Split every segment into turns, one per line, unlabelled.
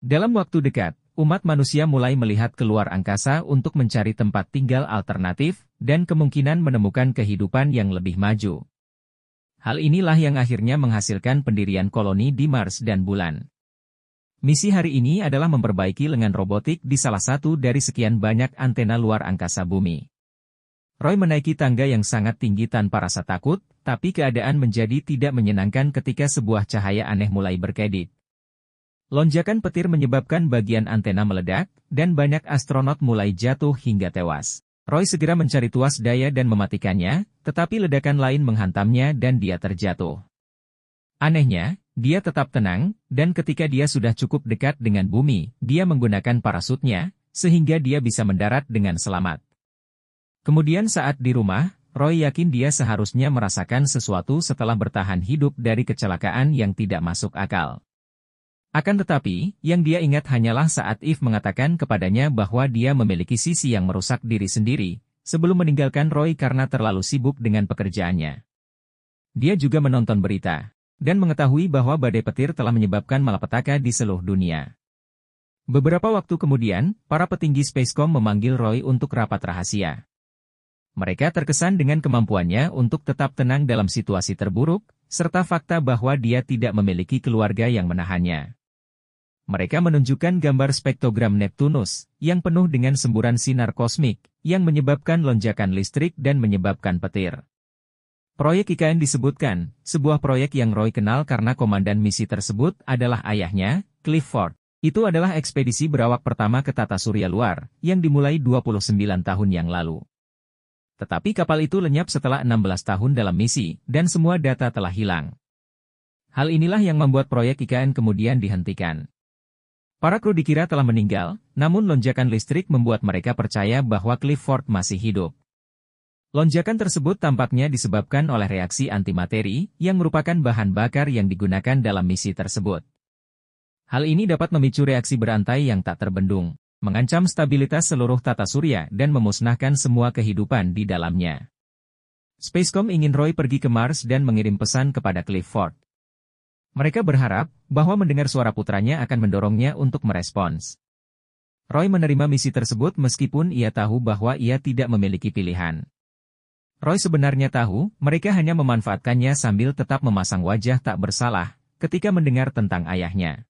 Dalam waktu dekat, umat manusia mulai melihat keluar angkasa untuk mencari tempat tinggal alternatif dan kemungkinan menemukan kehidupan yang lebih maju. Hal inilah yang akhirnya menghasilkan pendirian koloni di Mars dan bulan. Misi hari ini adalah memperbaiki lengan robotik di salah satu dari sekian banyak antena luar angkasa bumi. Roy menaiki tangga yang sangat tinggi tanpa rasa takut, tapi keadaan menjadi tidak menyenangkan ketika sebuah cahaya aneh mulai berkedip. Lonjakan petir menyebabkan bagian antena meledak, dan banyak astronot mulai jatuh hingga tewas. Roy segera mencari tuas daya dan mematikannya, tetapi ledakan lain menghantamnya dan dia terjatuh. Anehnya, dia tetap tenang, dan ketika dia sudah cukup dekat dengan bumi, dia menggunakan parasutnya, sehingga dia bisa mendarat dengan selamat. Kemudian saat di rumah, Roy yakin dia seharusnya merasakan sesuatu setelah bertahan hidup dari kecelakaan yang tidak masuk akal. Akan tetapi, yang dia ingat hanyalah saat Eve mengatakan kepadanya bahwa dia memiliki sisi yang merusak diri sendiri, sebelum meninggalkan Roy karena terlalu sibuk dengan pekerjaannya. Dia juga menonton berita, dan mengetahui bahwa badai petir telah menyebabkan malapetaka di seluruh dunia. Beberapa waktu kemudian, para petinggi Spacecom memanggil Roy untuk rapat rahasia. Mereka terkesan dengan kemampuannya untuk tetap tenang dalam situasi terburuk, serta fakta bahwa dia tidak memiliki keluarga yang menahannya mereka menunjukkan gambar spektrogram Neptunus, yang penuh dengan semburan sinar kosmik, yang menyebabkan lonjakan listrik dan menyebabkan petir. Proyek IKN disebutkan, sebuah proyek yang Roy kenal karena komandan misi tersebut adalah ayahnya, Clifford. Itu adalah ekspedisi berawak pertama ke tata surya luar, yang dimulai 29 tahun yang lalu. Tetapi kapal itu lenyap setelah 16 tahun dalam misi, dan semua data telah hilang. Hal inilah yang membuat proyek IKN kemudian dihentikan. Para kru dikira telah meninggal, namun lonjakan listrik membuat mereka percaya bahwa Clifford masih hidup. Lonjakan tersebut tampaknya disebabkan oleh reaksi antimateri, yang merupakan bahan bakar yang digunakan dalam misi tersebut. Hal ini dapat memicu reaksi berantai yang tak terbendung, mengancam stabilitas seluruh tata surya dan memusnahkan semua kehidupan di dalamnya. Spacecom ingin Roy pergi ke Mars dan mengirim pesan kepada Clifford. Mereka berharap bahwa mendengar suara putranya akan mendorongnya untuk merespons. Roy menerima misi tersebut meskipun ia tahu bahwa ia tidak memiliki pilihan. Roy sebenarnya tahu, mereka hanya memanfaatkannya sambil tetap memasang wajah tak bersalah ketika mendengar tentang ayahnya.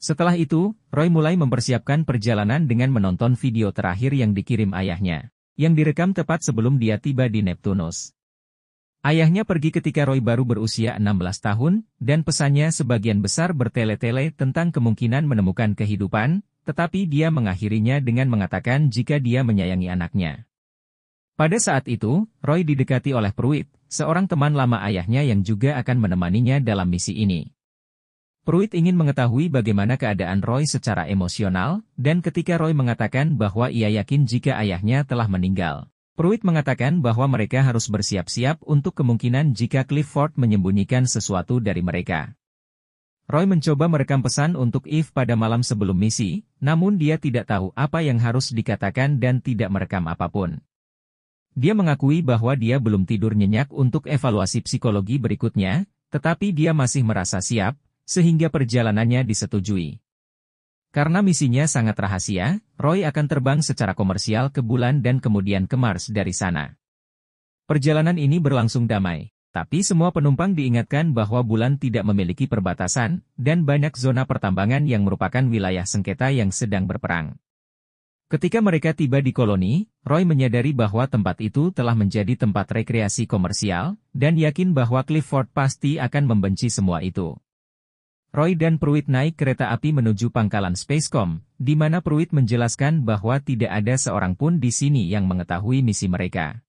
Setelah itu, Roy mulai mempersiapkan perjalanan dengan menonton video terakhir yang dikirim ayahnya, yang direkam tepat sebelum dia tiba di Neptunus. Ayahnya pergi ketika Roy baru berusia 16 tahun, dan pesannya sebagian besar bertele-tele tentang kemungkinan menemukan kehidupan, tetapi dia mengakhirinya dengan mengatakan jika dia menyayangi anaknya. Pada saat itu, Roy didekati oleh Pruitt, seorang teman lama ayahnya yang juga akan menemaninya dalam misi ini. Pruitt ingin mengetahui bagaimana keadaan Roy secara emosional, dan ketika Roy mengatakan bahwa ia yakin jika ayahnya telah meninggal, Pruitt mengatakan bahwa mereka harus bersiap-siap untuk kemungkinan jika Clifford menyembunyikan sesuatu dari mereka. Roy mencoba merekam pesan untuk Eve pada malam sebelum misi, namun dia tidak tahu apa yang harus dikatakan dan tidak merekam apapun. Dia mengakui bahwa dia belum tidur nyenyak untuk evaluasi psikologi berikutnya, tetapi dia masih merasa siap, sehingga perjalanannya disetujui. Karena misinya sangat rahasia, Roy akan terbang secara komersial ke bulan dan kemudian ke Mars dari sana. Perjalanan ini berlangsung damai, tapi semua penumpang diingatkan bahwa bulan tidak memiliki perbatasan, dan banyak zona pertambangan yang merupakan wilayah sengketa yang sedang berperang. Ketika mereka tiba di koloni, Roy menyadari bahwa tempat itu telah menjadi tempat rekreasi komersial, dan yakin bahwa Clifford pasti akan membenci semua itu. Roy dan Pruitt naik kereta api menuju pangkalan Spacecom, di mana Pruitt menjelaskan bahwa tidak ada seorang pun di sini yang mengetahui misi mereka.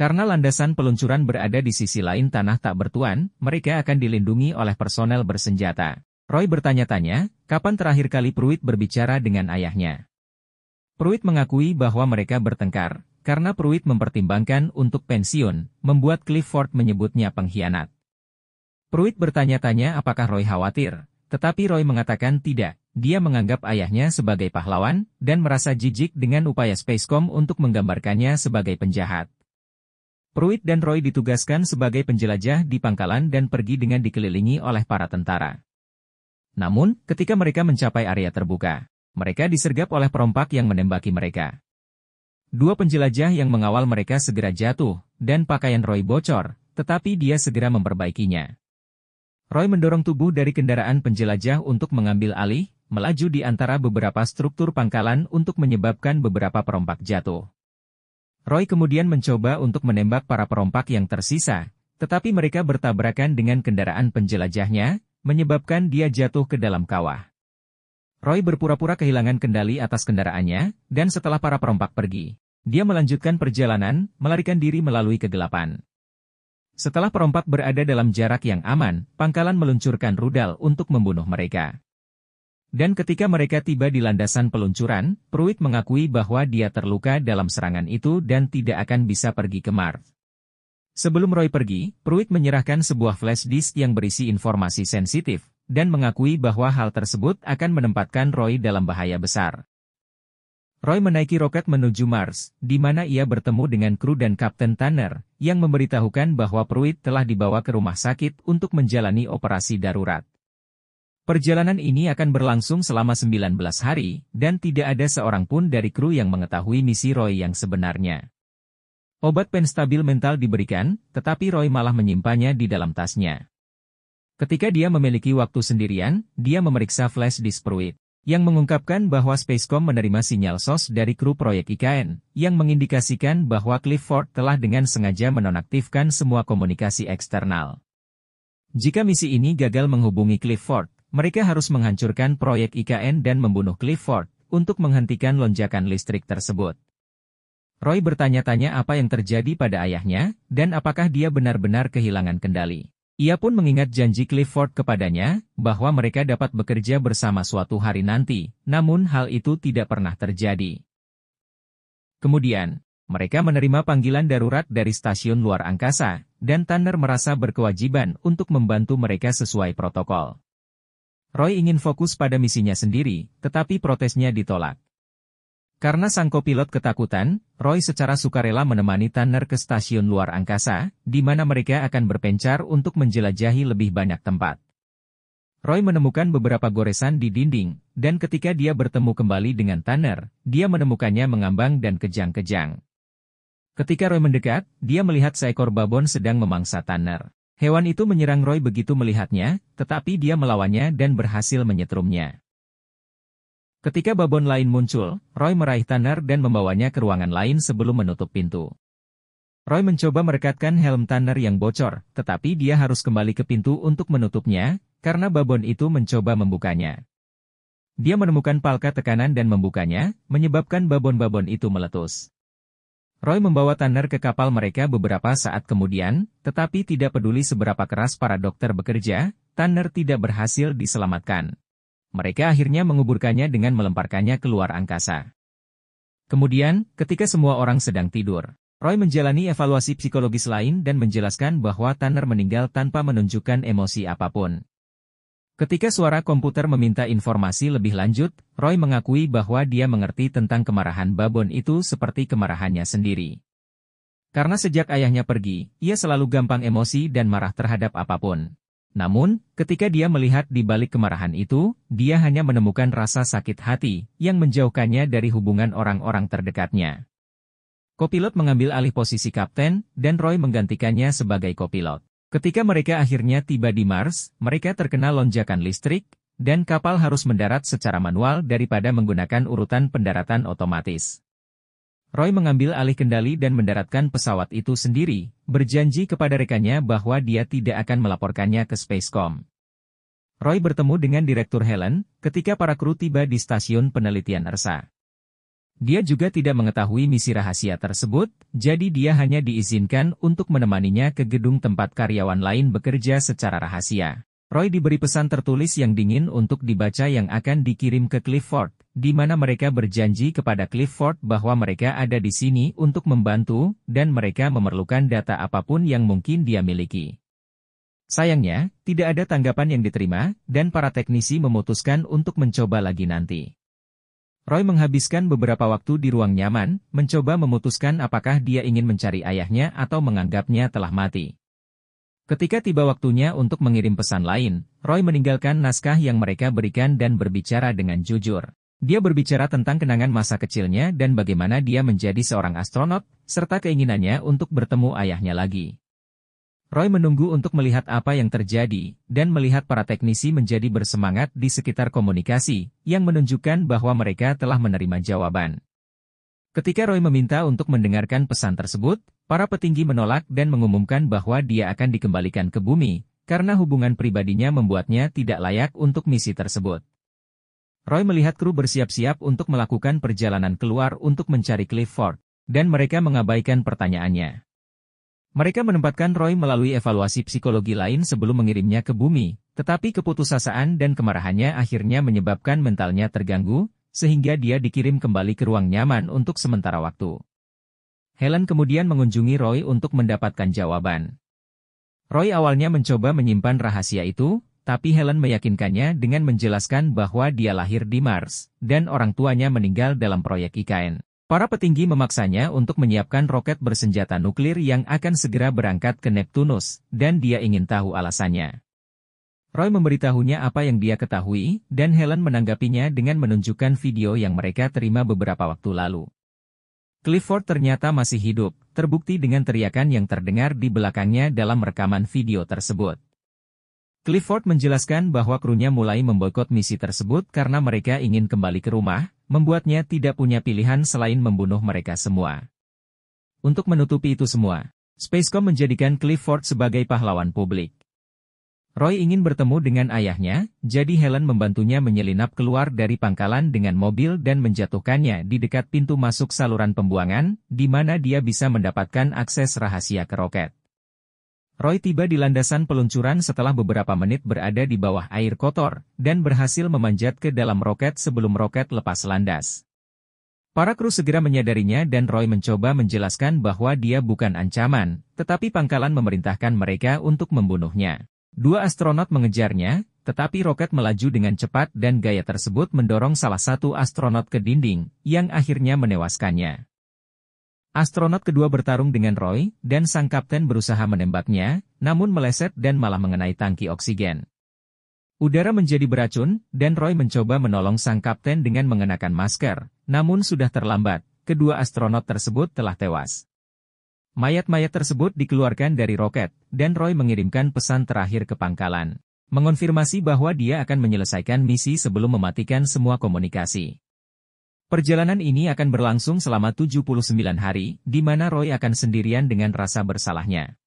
Karena landasan peluncuran berada di sisi lain tanah tak bertuan, mereka akan dilindungi oleh personel bersenjata. Roy bertanya-tanya, kapan terakhir kali Pruitt berbicara dengan ayahnya? Pruitt mengakui bahwa mereka bertengkar, karena Pruitt mempertimbangkan untuk pensiun, membuat Clifford menyebutnya pengkhianat. Pruitt bertanya-tanya apakah Roy khawatir, tetapi Roy mengatakan tidak. Dia menganggap ayahnya sebagai pahlawan dan merasa jijik dengan upaya Spacecom untuk menggambarkannya sebagai penjahat. Pruitt dan Roy ditugaskan sebagai penjelajah di pangkalan dan pergi dengan dikelilingi oleh para tentara. Namun, ketika mereka mencapai area terbuka, mereka disergap oleh perompak yang menembaki mereka. Dua penjelajah yang mengawal mereka segera jatuh, dan pakaian Roy bocor, tetapi dia segera memperbaikinya. Roy mendorong tubuh dari kendaraan penjelajah untuk mengambil alih, melaju di antara beberapa struktur pangkalan untuk menyebabkan beberapa perompak jatuh. Roy kemudian mencoba untuk menembak para perompak yang tersisa, tetapi mereka bertabrakan dengan kendaraan penjelajahnya, menyebabkan dia jatuh ke dalam kawah. Roy berpura-pura kehilangan kendali atas kendaraannya, dan setelah para perompak pergi, dia melanjutkan perjalanan, melarikan diri melalui kegelapan. Setelah perompak berada dalam jarak yang aman, pangkalan meluncurkan rudal untuk membunuh mereka. Dan ketika mereka tiba di landasan peluncuran, Pruitt mengakui bahwa dia terluka dalam serangan itu dan tidak akan bisa pergi ke Mars. Sebelum Roy pergi, Pruitt menyerahkan sebuah flash disk yang berisi informasi sensitif, dan mengakui bahwa hal tersebut akan menempatkan Roy dalam bahaya besar. Roy menaiki roket menuju Mars, di mana ia bertemu dengan kru dan Kapten Tanner, yang memberitahukan bahwa Pruitt telah dibawa ke rumah sakit untuk menjalani operasi darurat. Perjalanan ini akan berlangsung selama 19 hari, dan tidak ada seorang pun dari kru yang mengetahui misi Roy yang sebenarnya. Obat penstabil mental diberikan, tetapi Roy malah menyimpannya di dalam tasnya. Ketika dia memiliki waktu sendirian, dia memeriksa flash disk Pruitt yang mengungkapkan bahwa Spacecom menerima sinyal SOS dari kru proyek IKN, yang mengindikasikan bahwa Clifford telah dengan sengaja menonaktifkan semua komunikasi eksternal. Jika misi ini gagal menghubungi Clifford, mereka harus menghancurkan proyek IKN dan membunuh Clifford untuk menghentikan lonjakan listrik tersebut. Roy bertanya-tanya apa yang terjadi pada ayahnya, dan apakah dia benar-benar kehilangan kendali. Ia pun mengingat janji Clifford kepadanya, bahwa mereka dapat bekerja bersama suatu hari nanti, namun hal itu tidak pernah terjadi. Kemudian, mereka menerima panggilan darurat dari stasiun luar angkasa, dan Tanner merasa berkewajiban untuk membantu mereka sesuai protokol. Roy ingin fokus pada misinya sendiri, tetapi protesnya ditolak. Karena sang kopilot ketakutan, Roy secara sukarela menemani Tanner ke stasiun luar angkasa, di mana mereka akan berpencar untuk menjelajahi lebih banyak tempat. Roy menemukan beberapa goresan di dinding, dan ketika dia bertemu kembali dengan Tanner, dia menemukannya mengambang dan kejang-kejang. Ketika Roy mendekat, dia melihat seekor babon sedang memangsa Tanner. Hewan itu menyerang Roy begitu melihatnya, tetapi dia melawannya dan berhasil menyetrumnya. Ketika babon lain muncul, Roy meraih Tanner dan membawanya ke ruangan lain sebelum menutup pintu. Roy mencoba merekatkan helm Tanner yang bocor, tetapi dia harus kembali ke pintu untuk menutupnya, karena babon itu mencoba membukanya. Dia menemukan palka tekanan dan membukanya, menyebabkan babon-babon itu meletus. Roy membawa Tanner ke kapal mereka beberapa saat kemudian, tetapi tidak peduli seberapa keras para dokter bekerja, Tanner tidak berhasil diselamatkan mereka akhirnya menguburkannya dengan melemparkannya keluar angkasa. Kemudian, ketika semua orang sedang tidur, Roy menjalani evaluasi psikologis lain dan menjelaskan bahwa Tanner meninggal tanpa menunjukkan emosi apapun. Ketika suara komputer meminta informasi lebih lanjut, Roy mengakui bahwa dia mengerti tentang kemarahan Babon itu seperti kemarahannya sendiri. Karena sejak ayahnya pergi, ia selalu gampang emosi dan marah terhadap apapun. Namun, ketika dia melihat di balik kemarahan itu, dia hanya menemukan rasa sakit hati yang menjauhkannya dari hubungan orang-orang terdekatnya. Kopilot mengambil alih posisi kapten, dan Roy menggantikannya sebagai kopilot. Ketika mereka akhirnya tiba di Mars, mereka terkena lonjakan listrik, dan kapal harus mendarat secara manual daripada menggunakan urutan pendaratan otomatis. Roy mengambil alih kendali dan mendaratkan pesawat itu sendiri, berjanji kepada rekannya bahwa dia tidak akan melaporkannya ke Spacecom. Roy bertemu dengan Direktur Helen ketika para kru tiba di stasiun penelitian ERSA. Dia juga tidak mengetahui misi rahasia tersebut, jadi dia hanya diizinkan untuk menemaninya ke gedung tempat karyawan lain bekerja secara rahasia. Roy diberi pesan tertulis yang dingin untuk dibaca yang akan dikirim ke Clifford, di mana mereka berjanji kepada Clifford bahwa mereka ada di sini untuk membantu, dan mereka memerlukan data apapun yang mungkin dia miliki. Sayangnya, tidak ada tanggapan yang diterima, dan para teknisi memutuskan untuk mencoba lagi nanti. Roy menghabiskan beberapa waktu di ruang nyaman, mencoba memutuskan apakah dia ingin mencari ayahnya atau menganggapnya telah mati. Ketika tiba waktunya untuk mengirim pesan lain, Roy meninggalkan naskah yang mereka berikan dan berbicara dengan jujur. Dia berbicara tentang kenangan masa kecilnya dan bagaimana dia menjadi seorang astronot, serta keinginannya untuk bertemu ayahnya lagi. Roy menunggu untuk melihat apa yang terjadi, dan melihat para teknisi menjadi bersemangat di sekitar komunikasi, yang menunjukkan bahwa mereka telah menerima jawaban. Ketika Roy meminta untuk mendengarkan pesan tersebut, para petinggi menolak dan mengumumkan bahwa dia akan dikembalikan ke bumi, karena hubungan pribadinya membuatnya tidak layak untuk misi tersebut. Roy melihat kru bersiap-siap untuk melakukan perjalanan keluar untuk mencari Clifford, dan mereka mengabaikan pertanyaannya. Mereka menempatkan Roy melalui evaluasi psikologi lain sebelum mengirimnya ke bumi, tetapi keputusasaan dan kemarahannya akhirnya menyebabkan mentalnya terganggu, sehingga dia dikirim kembali ke ruang nyaman untuk sementara waktu. Helen kemudian mengunjungi Roy untuk mendapatkan jawaban. Roy awalnya mencoba menyimpan rahasia itu, tapi Helen meyakinkannya dengan menjelaskan bahwa dia lahir di Mars, dan orang tuanya meninggal dalam proyek IKN. Para petinggi memaksanya untuk menyiapkan roket bersenjata nuklir yang akan segera berangkat ke Neptunus, dan dia ingin tahu alasannya. Roy memberitahunya apa yang dia ketahui, dan Helen menanggapinya dengan menunjukkan video yang mereka terima beberapa waktu lalu. Clifford ternyata masih hidup, terbukti dengan teriakan yang terdengar di belakangnya dalam rekaman video tersebut. Clifford menjelaskan bahwa krunya mulai memboikot misi tersebut karena mereka ingin kembali ke rumah, membuatnya tidak punya pilihan selain membunuh mereka semua. Untuk menutupi itu semua, Spacecom menjadikan Clifford sebagai pahlawan publik. Roy ingin bertemu dengan ayahnya, jadi Helen membantunya menyelinap keluar dari pangkalan dengan mobil dan menjatuhkannya di dekat pintu masuk saluran pembuangan, di mana dia bisa mendapatkan akses rahasia ke roket. Roy tiba di landasan peluncuran setelah beberapa menit berada di bawah air kotor, dan berhasil memanjat ke dalam roket sebelum roket lepas landas. Para kru segera menyadarinya dan Roy mencoba menjelaskan bahwa dia bukan ancaman, tetapi pangkalan memerintahkan mereka untuk membunuhnya. Dua astronot mengejarnya, tetapi roket melaju dengan cepat dan gaya tersebut mendorong salah satu astronot ke dinding, yang akhirnya menewaskannya. Astronot kedua bertarung dengan Roy, dan sang kapten berusaha menembaknya, namun meleset dan malah mengenai tangki oksigen. Udara menjadi beracun, dan Roy mencoba menolong sang kapten dengan mengenakan masker, namun sudah terlambat, kedua astronot tersebut telah tewas. Mayat-mayat tersebut dikeluarkan dari roket, dan Roy mengirimkan pesan terakhir ke pangkalan. Mengonfirmasi bahwa dia akan menyelesaikan misi sebelum mematikan semua komunikasi. Perjalanan ini akan berlangsung selama 79 hari, di mana Roy akan sendirian dengan rasa bersalahnya.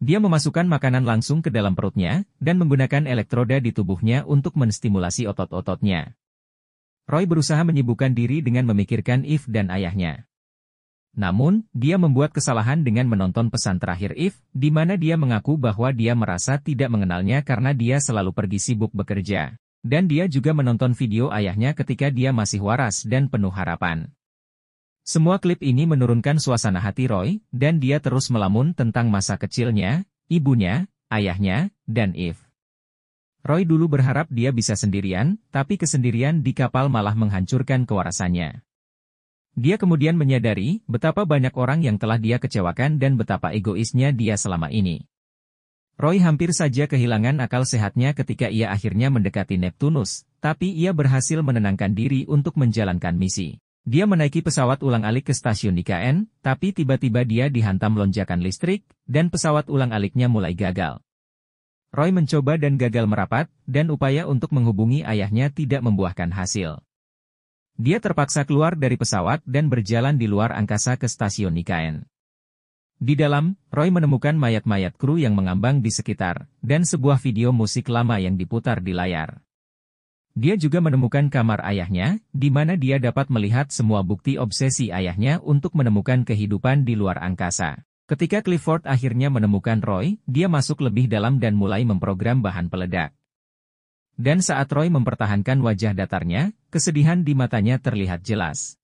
Dia memasukkan makanan langsung ke dalam perutnya, dan menggunakan elektroda di tubuhnya untuk menstimulasi otot-ototnya. Roy berusaha menyibukkan diri dengan memikirkan If dan ayahnya. Namun, dia membuat kesalahan dengan menonton pesan terakhir If, di mana dia mengaku bahwa dia merasa tidak mengenalnya karena dia selalu pergi sibuk bekerja. Dan dia juga menonton video ayahnya ketika dia masih waras dan penuh harapan. Semua klip ini menurunkan suasana hati Roy, dan dia terus melamun tentang masa kecilnya, ibunya, ayahnya, dan If. Roy dulu berharap dia bisa sendirian, tapi kesendirian di kapal malah menghancurkan kewarasannya. Dia kemudian menyadari betapa banyak orang yang telah dia kecewakan dan betapa egoisnya dia selama ini. Roy hampir saja kehilangan akal sehatnya ketika ia akhirnya mendekati Neptunus, tapi ia berhasil menenangkan diri untuk menjalankan misi. Dia menaiki pesawat ulang-alik ke stasiun IKN, tapi tiba-tiba dia dihantam lonjakan listrik, dan pesawat ulang-aliknya mulai gagal. Roy mencoba dan gagal merapat, dan upaya untuk menghubungi ayahnya tidak membuahkan hasil. Dia terpaksa keluar dari pesawat dan berjalan di luar angkasa ke stasiun IKN. Di dalam, Roy menemukan mayat-mayat kru yang mengambang di sekitar, dan sebuah video musik lama yang diputar di layar. Dia juga menemukan kamar ayahnya, di mana dia dapat melihat semua bukti obsesi ayahnya untuk menemukan kehidupan di luar angkasa. Ketika Clifford akhirnya menemukan Roy, dia masuk lebih dalam dan mulai memprogram bahan peledak. Dan saat Roy mempertahankan wajah datarnya, Kesedihan di matanya terlihat jelas.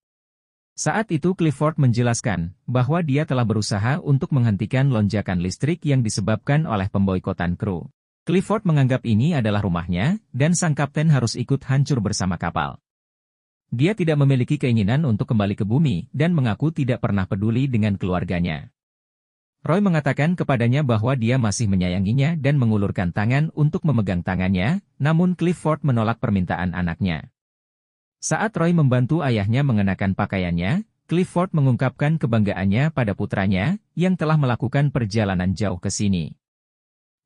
Saat itu Clifford menjelaskan bahwa dia telah berusaha untuk menghentikan lonjakan listrik yang disebabkan oleh pemboikotan kru. Clifford menganggap ini adalah rumahnya, dan sang kapten harus ikut hancur bersama kapal. Dia tidak memiliki keinginan untuk kembali ke bumi, dan mengaku tidak pernah peduli dengan keluarganya. Roy mengatakan kepadanya bahwa dia masih menyayanginya dan mengulurkan tangan untuk memegang tangannya, namun Clifford menolak permintaan anaknya. Saat Roy membantu ayahnya mengenakan pakaiannya, Clifford mengungkapkan kebanggaannya pada putranya yang telah melakukan perjalanan jauh ke sini.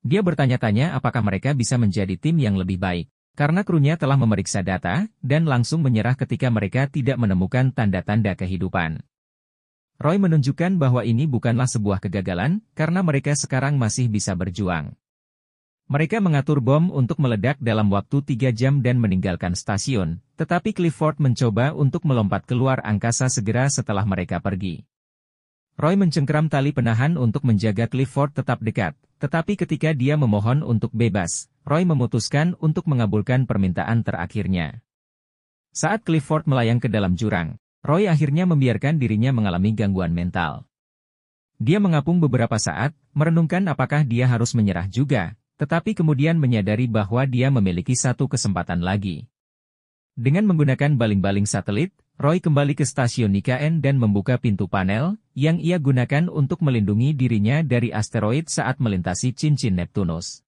Dia bertanya-tanya apakah mereka bisa menjadi tim yang lebih baik, karena krunya telah memeriksa data dan langsung menyerah ketika mereka tidak menemukan tanda-tanda kehidupan. Roy menunjukkan bahwa ini bukanlah sebuah kegagalan, karena mereka sekarang masih bisa berjuang. Mereka mengatur bom untuk meledak dalam waktu 3 jam dan meninggalkan stasiun, tetapi Clifford mencoba untuk melompat keluar angkasa segera setelah mereka pergi. Roy mencengkram tali penahan untuk menjaga Clifford tetap dekat, tetapi ketika dia memohon untuk bebas, Roy memutuskan untuk mengabulkan permintaan terakhirnya. Saat Clifford melayang ke dalam jurang, Roy akhirnya membiarkan dirinya mengalami gangguan mental. Dia mengapung beberapa saat, merenungkan apakah dia harus menyerah juga, tetapi kemudian menyadari bahwa dia memiliki satu kesempatan lagi. Dengan menggunakan baling-baling satelit, Roy kembali ke stasiun Nikaen dan membuka pintu panel, yang ia gunakan untuk melindungi dirinya dari asteroid saat melintasi cincin Neptunus.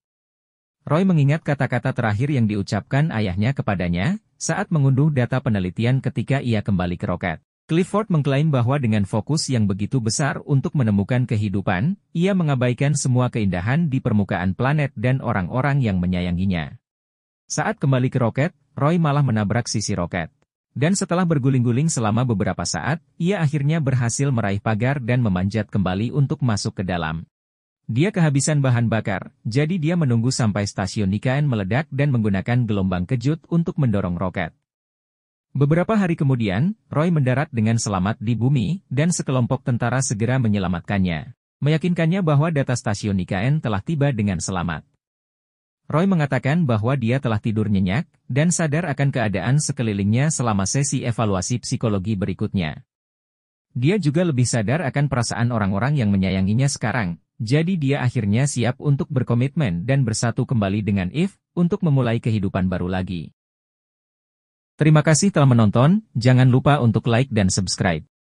Roy mengingat kata-kata terakhir yang diucapkan ayahnya kepadanya, saat mengunduh data penelitian ketika ia kembali ke roket. Clifford mengklaim bahwa dengan fokus yang begitu besar untuk menemukan kehidupan, ia mengabaikan semua keindahan di permukaan planet dan orang-orang yang menyayanginya. Saat kembali ke roket, Roy malah menabrak sisi roket. Dan setelah berguling-guling selama beberapa saat, ia akhirnya berhasil meraih pagar dan memanjat kembali untuk masuk ke dalam. Dia kehabisan bahan bakar, jadi dia menunggu sampai stasiun Nikaen meledak dan menggunakan gelombang kejut untuk mendorong roket. Beberapa hari kemudian, Roy mendarat dengan selamat di bumi, dan sekelompok tentara segera menyelamatkannya. Meyakinkannya bahwa data stasiun IKN telah tiba dengan selamat. Roy mengatakan bahwa dia telah tidur nyenyak, dan sadar akan keadaan sekelilingnya selama sesi evaluasi psikologi berikutnya. Dia juga lebih sadar akan perasaan orang-orang yang menyayanginya sekarang, jadi dia akhirnya siap untuk berkomitmen dan bersatu kembali dengan If, untuk memulai kehidupan baru lagi. Terima kasih telah menonton, jangan lupa untuk like dan subscribe.